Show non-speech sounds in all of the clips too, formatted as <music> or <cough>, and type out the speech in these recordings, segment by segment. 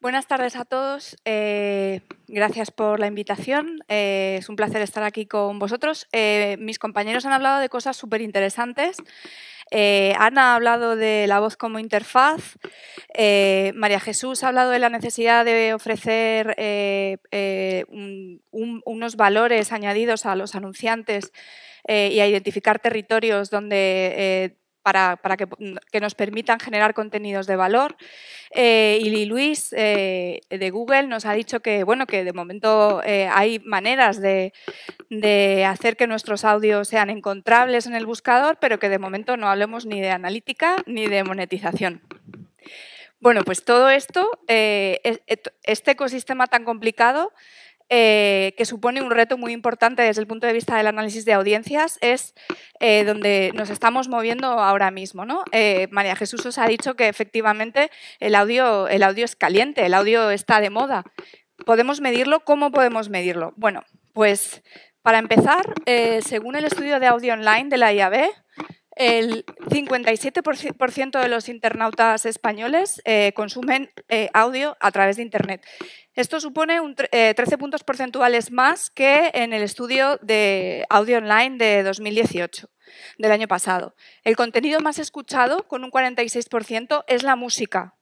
Buenas tardes a todos. Eh, gracias por la invitación. Eh, es un placer estar aquí con vosotros. Eh, mis compañeros han hablado de cosas súper interesantes. Ana ha hablado de la voz como interfaz. María Jesús ha hablado de la necesidad de ofrecer unos valores añadidos a los anunciantes y a identificar territorios donde para, para que, nos permitan generar contenidos de valor. Eh, y Luis eh, de Google nos ha dicho que, bueno, que de momento eh, hay maneras de, de, hacer que nuestros audios sean encontrables en el buscador, pero que de momento no hablemos ni de analítica ni de monetización. Bueno, pues todo esto, este ecosistema tan complicado, eh, que supone un reto muy importante desde el punto de vista del análisis de audiencias, es eh, donde nos estamos moviendo ahora mismo. Eh, María Jesús os ha dicho que efectivamente el audio, el audio es caliente, el audio está de moda. ¿Podemos medirlo? ¿Cómo podemos medirlo? Bueno, pues para empezar, según el estudio de audio online de la IAB, el 57% de los internautas españoles eh, consumen eh, audio a través de Internet. Esto supone 13 eh, puntos porcentuales más que en el estudio de audio online de 2018, del año pasado. El contenido más escuchado, con un 46%, es la música,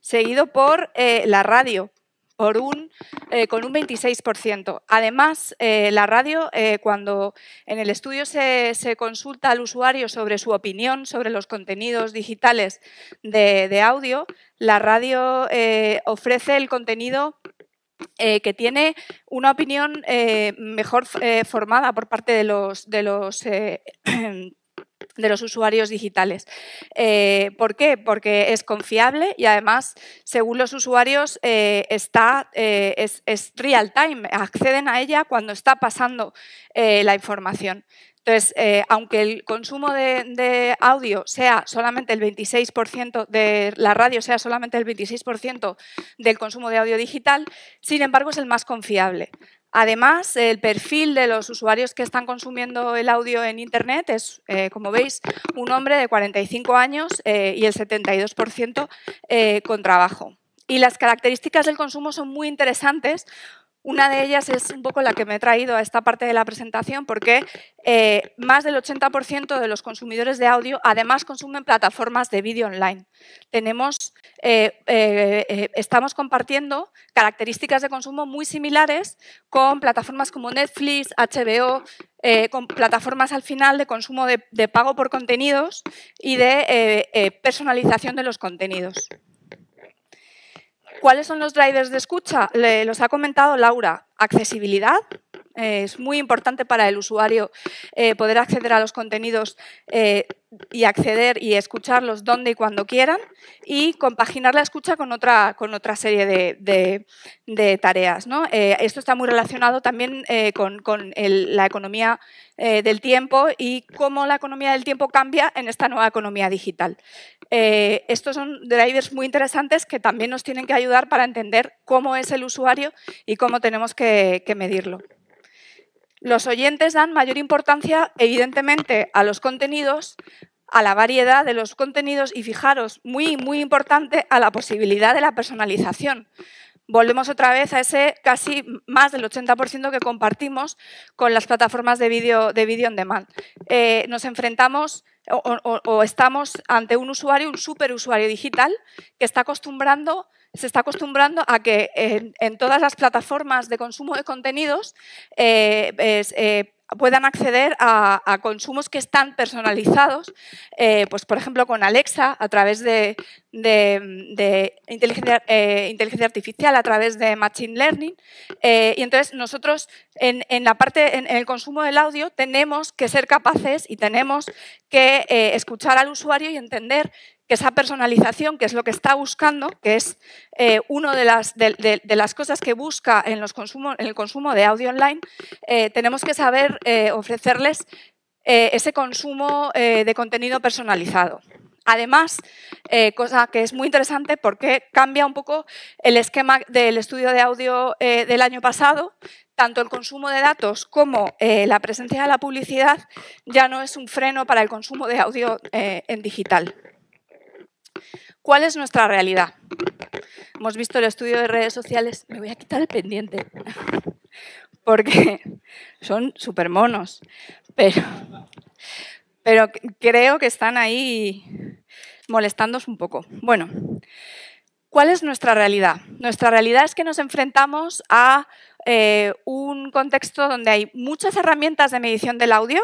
seguido por la radio, un, eh, con un 26%. Además, eh, la radio, eh, cuando en el estudio se, consulta al usuario sobre su opinión sobre los contenidos digitales de, audio, la radio ofrece el contenido que tiene una opinión mejor formada por parte de los, de los <clears throat> de los usuarios digitales. Eh, ¿Por qué? Porque es confiable y además, según los usuarios, eh, está, eh, es, real time, acceden a ella cuando está pasando la información. Entonces, aunque el consumo de, de, audio sea solamente el 26%, de la radio sea solamente el 26% del consumo de audio digital, sin embargo es el más confiable. Además, el perfil de los usuarios que están consumiendo el audio en Internet es, eh, como veis, un hombre de 45 años eh, y el 72% eh, con trabajo. Y las características del consumo son muy interesantes una de ellas es un poco la que me he traído a esta parte de la presentación porque eh, más del 80% de los consumidores de audio además consumen plataformas de vídeo online. Eh, eh, estamos compartiendo características de consumo muy similares con plataformas como Netflix, HBO, con plataformas al final de consumo de pago por contenidos y de personalización de los contenidos. ¿Cuáles son los drivers de escucha? Le, los ha comentado Laura. Accesibilidad, eh, es muy importante para el usuario eh, poder acceder a los contenidos eh, y acceder y escucharlos donde y cuando quieran y compaginar la escucha con otra, serie de, tareas. esto está muy relacionado también con, la economía del tiempo y cómo la economía del tiempo cambia en esta nueva economía digital. estos son drivers muy interesantes que también nos tienen que ayudar para entender cómo es el usuario y cómo tenemos que medirlo. Los oyentes dan mayor importancia, evidentemente, a los contenidos, a la variedad de los contenidos y fijaros, muy, muy importante, a la posibilidad de la personalización. Volvemos otra vez a ese casi más del 80% que compartimos con las plataformas de vídeo de video on demand. Eh, nos enfrentamos o, estamos ante un usuario, un superusuario digital, que está acostumbrando se está acostumbrando a que en, todas las plataformas de consumo de contenidos eh, eh, puedan acceder a, consumos que están personalizados, eh, pues por ejemplo con Alexa, a través de, inteligencia, artificial, a través de Machine Learning. y entonces nosotros en, la parte, en, el consumo del audio, tenemos que ser capaces y tenemos que escuchar al usuario y entender que esa personalización, que es lo que está buscando, que es eh, una de las, cosas que busca en, los en el consumo de audio online, eh, tenemos que saber eh, ofrecerles ese consumo de contenido personalizado. Además, cosa que es muy interesante porque cambia un poco el esquema del estudio de audio del año pasado. Tanto el consumo de datos como la presencia de la publicidad ya no es un freno para el consumo de audio en digital. ¿Cuál es nuestra realidad? Hemos visto el estudio de redes sociales. Me voy a quitar el pendiente. <laughs> Porque son súper monos. Pero, creo que están ahí molestándonos un poco. Bueno, ¿cuál es nuestra realidad? Nuestra realidad es que nos enfrentamos a eh, un contexto donde hay muchas herramientas de medición del audio,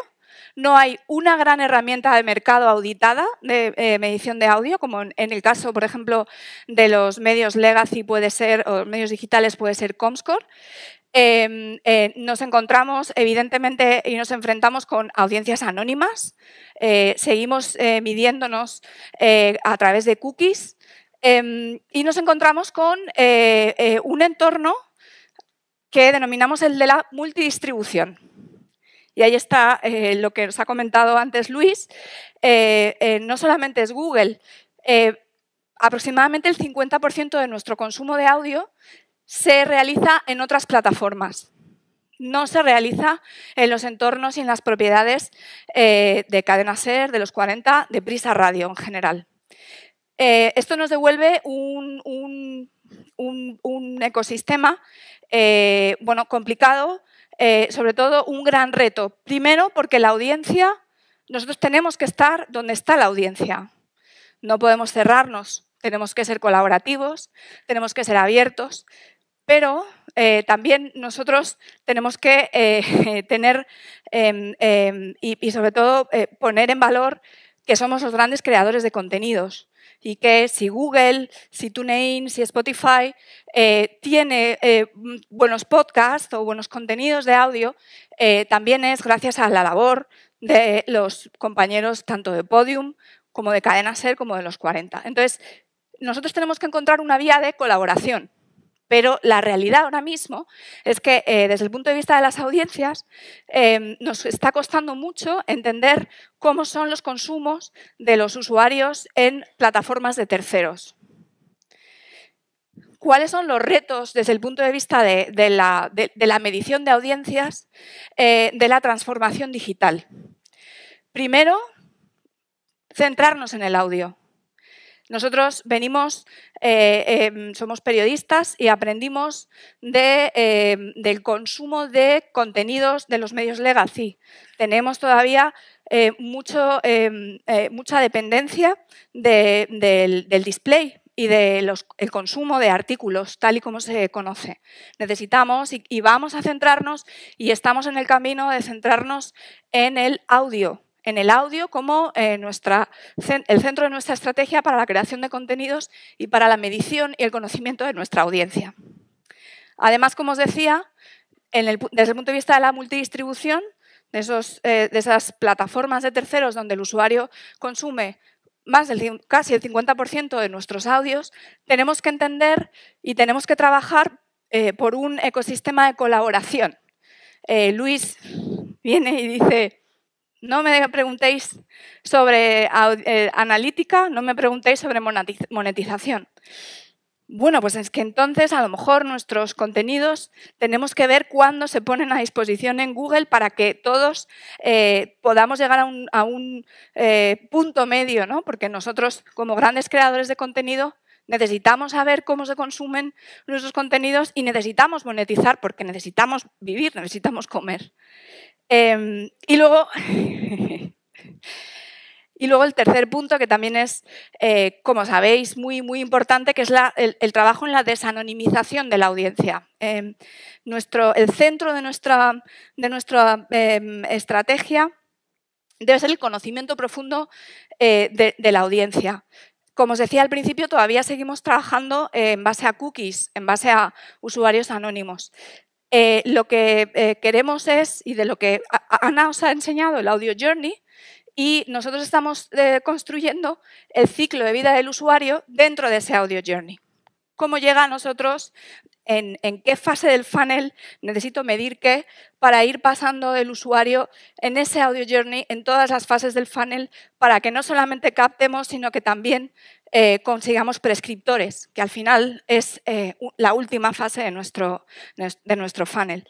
no hay una gran herramienta de mercado auditada de eh, medición de audio, como en, el caso, por ejemplo, de los medios legacy puede ser, o medios digitales puede ser Comscore. Em, eh, nos encontramos, evidentemente, y nos enfrentamos con audiencias anónimas. Eh, seguimos midiéndonos a través de cookies. Em, y nos encontramos con un entorno que denominamos el de la multidistribución. Y ahí está eh, lo que os ha comentado antes Luis. Eh, eh, no solamente es Google. aproximadamente el 50% de nuestro consumo de audio se realiza en otras plataformas. No se realiza en los entornos y en las propiedades de Cadena Ser, de los 40, de Prisa Radio en general. esto nos devuelve un, ecosistema bueno, complicado eh, sobre todo, un gran reto. Primero, porque la audiencia, nosotros tenemos que estar donde está la audiencia. No podemos cerrarnos, tenemos que ser colaborativos, tenemos que ser abiertos, pero eh, también nosotros tenemos que eh, <laughs> tener em, em, y, sobre todo poner en valor que somos los grandes creadores de contenidos y que si Google, si TuneIn, si Spotify eh, tiene eh, buenos podcasts o buenos contenidos de audio, eh, también es gracias a la labor de los compañeros tanto de Podium como de Cadena Ser como de los 40. Entonces, nosotros tenemos que encontrar una vía de colaboración. Pero la realidad ahora mismo es que eh, desde el punto de vista de las audiencias eh, nos está costando mucho entender cómo son los consumos de los usuarios en plataformas de terceros. ¿Cuáles son los retos desde el punto de vista de, la, medición de audiencias eh, de la transformación digital? Primero, centrarnos en el audio. Nosotros venimos, eh, em, somos periodistas y aprendimos em, del consumo de contenidos de los medios legacy. Tenemos todavía eh, em, eh, mucha dependencia del, display y del consumo de artículos, tal y como se conoce. Necesitamos y, vamos a centrarnos y estamos en el camino de centrarnos en el audio, en el audio como eh, el centro de nuestra estrategia para la creación de contenidos y para la medición y el conocimiento de nuestra audiencia. Además, como os decía, desde el punto de vista de la multidistribución, de, eh, de esas plataformas de terceros donde el usuario consume más casi el 50% de nuestros audios, tenemos que entender y tenemos que trabajar eh, por un ecosistema de colaboración. Luis viene y dice, no me preguntéis sobre eh, analítica, no me preguntéis sobre monetización. Bueno, pues es que entonces a lo mejor nuestros contenidos tenemos que ver cuándo se ponen a disposición en Google para que todos eh, podamos llegar a un, eh, punto medio, ¿no? Porque nosotros como grandes creadores de contenido necesitamos saber cómo se consumen nuestros contenidos y necesitamos monetizar porque necesitamos vivir, necesitamos comer. Em, y, luego, <laughs> y luego el tercer punto, que también es, eh, como sabéis, muy, muy importante, que es el, trabajo en la desanonimización de la audiencia. Em, nuestro, el centro de nuestra, de nuestra em, estrategia debe ser el conocimiento profundo eh, de, la audiencia. Como os decía al principio, todavía seguimos trabajando eh, en base a cookies, en base a usuarios anónimos. Eh, lo que eh, queremos es, y de lo que Ana os ha enseñado, el Audio Journey, y nosotros estamos construyendo el ciclo de vida del usuario dentro de ese Audio Journey. ¿Cómo llega a nosotros en, qué fase del funnel necesito medir qué para ir pasando el usuario en ese audio journey, en todas las fases del funnel, para que no solamente captemos, sino que también eh, consigamos prescriptores, que al final es eh, la última fase de nuestro, funnel.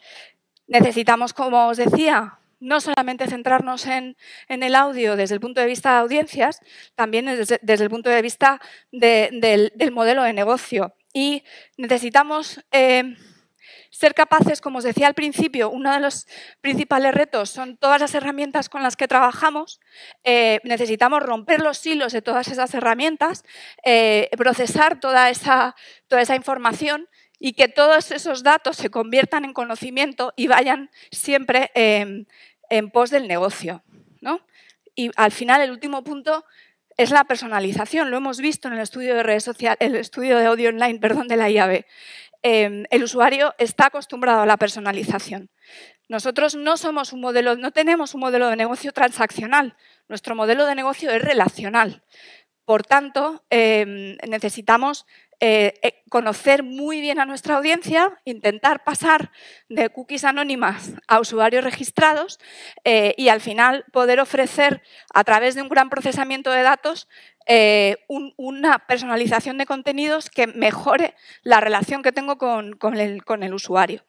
Necesitamos, como os decía, no solamente centrarnos en, el audio desde el punto de vista de audiencias, también desde, el punto de vista del modelo de negocio y necesitamos eh, ser capaces, como os decía al principio, uno de los principales retos son todas las herramientas con las que trabajamos. Eh, necesitamos romper los hilos de todas esas herramientas, eh, procesar toda esa, toda esa información y que todos esos datos se conviertan en conocimiento y vayan siempre en pos del negocio. Y al final, el último punto es la personalización. Lo hemos visto en el estudio de redes sociales, el estudio de audio online, perdón, de la IAB. Em, el usuario está acostumbrado a la personalización. Nosotros no somos un modelo, no tenemos un modelo de negocio transaccional. Nuestro modelo de negocio es relacional. Por tanto, em, necesitamos eh, eh, conocer muy bien a nuestra audiencia, intentar pasar de cookies anónimas a usuarios registrados eh, y al final poder ofrecer a través de un gran procesamiento de datos una personalización de contenidos que mejore la relación que tengo con, el, con el, usuario.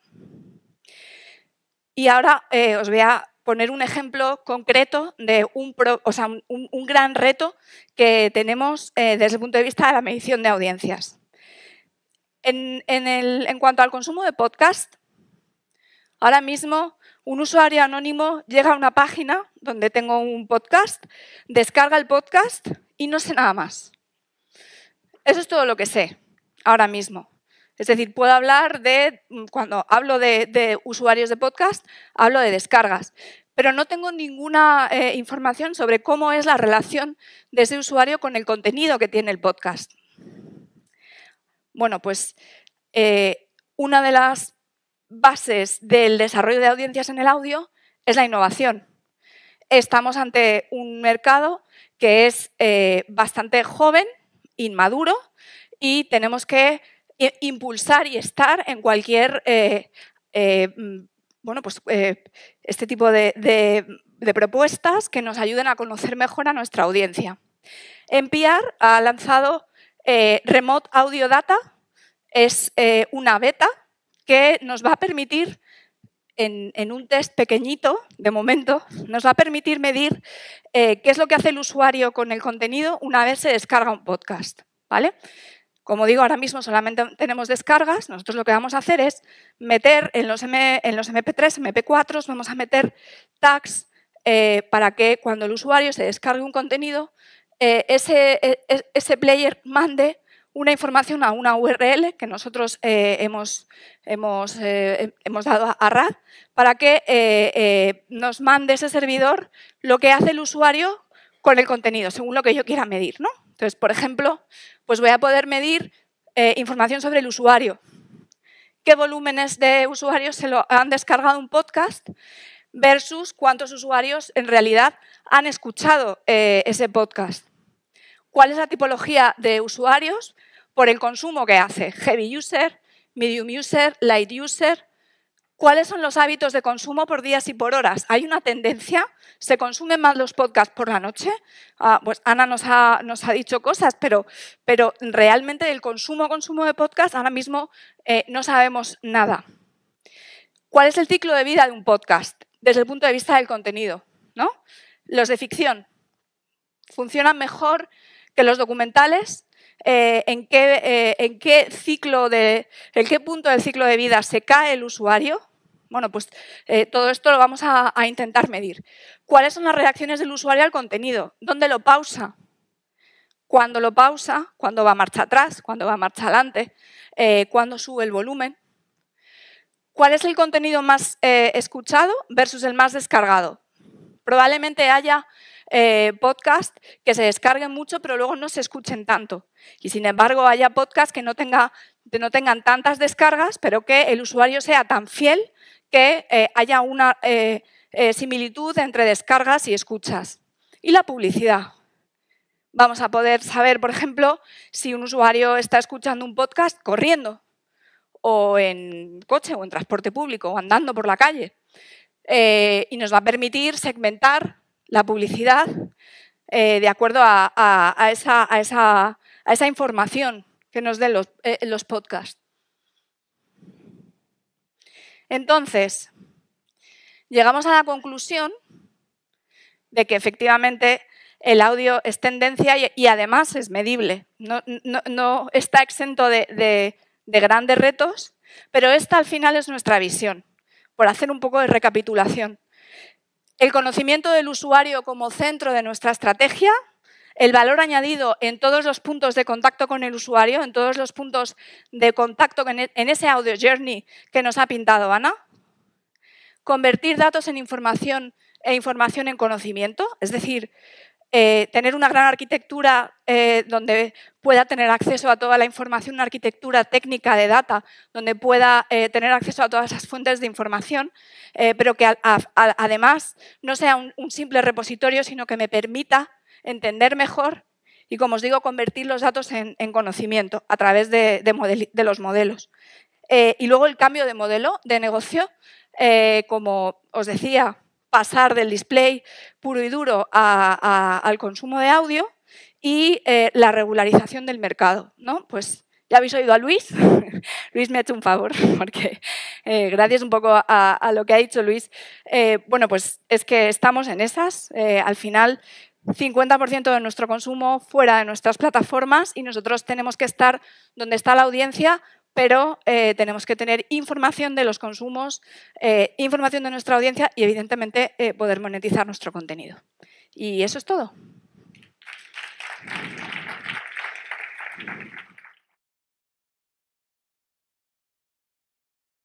Y ahora os voy a poner un ejemplo concreto de un, un, gran reto que tenemos eh, desde el punto de vista de la medición de audiencias. En, en cuanto al consumo de podcast, ahora mismo un usuario anónimo llega a una página donde tengo un podcast, descarga el podcast y no sé nada más. Eso es todo lo que sé ahora mismo. Es decir, puedo hablar de, mm, cuando hablo de, usuarios de podcast, hablo de descargas, pero no tengo ninguna eh, información sobre cómo es la relación de ese usuario con el contenido que tiene el podcast. Bueno, pues eh, una de las bases del desarrollo de audiencias en el audio es la innovación. Estamos ante un mercado que es eh, bastante joven, inmaduro, y tenemos que impulsar y estar en cualquier eh, eh, mm, bueno, pues, eh, este tipo de, propuestas que nos ayuden a conocer mejor a nuestra audiencia. enviar ha lanzado Remote Audio Data, es una beta que nos va a permitir en, un test pequeñito, de momento, nos va a permitir medir qué es lo que hace el usuario con el contenido una vez se descarga un podcast. ¿vale? Como digo, ahora mismo solamente tenemos descargas, nosotros lo que vamos a hacer es meter en los, MP3, MP4, vamos a meter tags eh, para que cuando el usuario se descargue un contenido, eh, e, e, ese, player mande una información a una URL que nosotros eh, hemos, hemos, hemos, dado a RAD para que nos mande ese servidor lo que hace el usuario con el contenido, según lo que yo quiera medir, ¿no? Entonces, por ejemplo, pues voy a poder medir eh, información sobre el usuario. ¿Qué volúmenes de usuarios se lo han descargado un podcast versus cuántos usuarios en realidad han escuchado eh, ese podcast? ¿Cuál es la tipología de usuarios por el consumo que hace? Heavy user, medium user, light user, cuáles son los hábitos de consumo por días y por horas. Hay una tendencia, se consumen más los podcasts por la noche. Ah, pues Ana nos ha, dicho cosas, pero, pero realmente el consumo, consumo de podcast ahora mismo eh, no sabemos nada. ¿Cuál es el ciclo de vida de un podcast desde el punto de vista del contenido? ¿no? Los de ficción funcionan mejor que los documentales eh, en, qué, eh, en, qué ciclo de, qué punto del ciclo de vida se cae el usuario, bueno, pues eh, todo esto lo vamos a, intentar medir. ¿Cuáles son las reacciones del usuario al contenido? ¿Dónde lo pausa? ¿Cuándo lo pausa? ¿Cuándo va a marcha atrás? ¿Cuándo va a marcha adelante? ¿Cuándo sube el volumen? ¿Cuál es el contenido más escuchado versus el más descargado? Probablemente haya eh, podcasts que se descarguen mucho, pero luego no se escuchen tanto. Y sin embargo, haya podcasts que no, tengan tantas descargas, pero que el usuario sea tan fiel que eh, haya una eh, similitud entre descargas y escuchas. Y la publicidad. Vamos a poder saber, por ejemplo, si un usuario está escuchando un podcast corriendo o en coche o en transporte público o andando por la calle. y nos va a permitir segmentar la publicidad eh, de acuerdo a, esa, información que nos den eh, los, podcasts. Entonces, llegamos a la conclusión de que efectivamente el audio es tendencia y, además es medible. No, está exento de grandes retos, pero esta al final es nuestra visión, por hacer un poco de recapitulación el conocimiento del usuario como centro de nuestra estrategia, el valor añadido en todos los puntos de contacto con el usuario, en todos los puntos de contacto e, en ese audio journey que nos ha pintado Ana, convertir datos en información e información en conocimiento, es decir, eh, tener una gran arquitectura eh, donde pueda tener acceso a toda la información, una arquitectura técnica de data, donde pueda eh, tener acceso a todas esas fuentes de información, pero que además no sea un, simple repositorio, sino que me permita entender mejor y, como os digo, convertir los datos en, conocimiento a través de los modelos. y luego el cambio de modelo de negocio, como os decía, pasar del display puro y duro al consumo de audio y eh, la regularización del mercado. ¿no? Pues ya habéis oído a Luis. <laughs> Luis me ha hecho un favor, <laughs> porque eh, gracias un poco a, lo que ha dicho Luis, eh, bueno, pues es que estamos en esas. al final, 50% de nuestro consumo fuera de nuestras plataformas y nosotros tenemos que estar donde está la audiencia pero eh, tenemos que tener información de los consumos, eh, información de nuestra audiencia y, evidentemente, eh, poder monetizar nuestro contenido. Y eso es todo.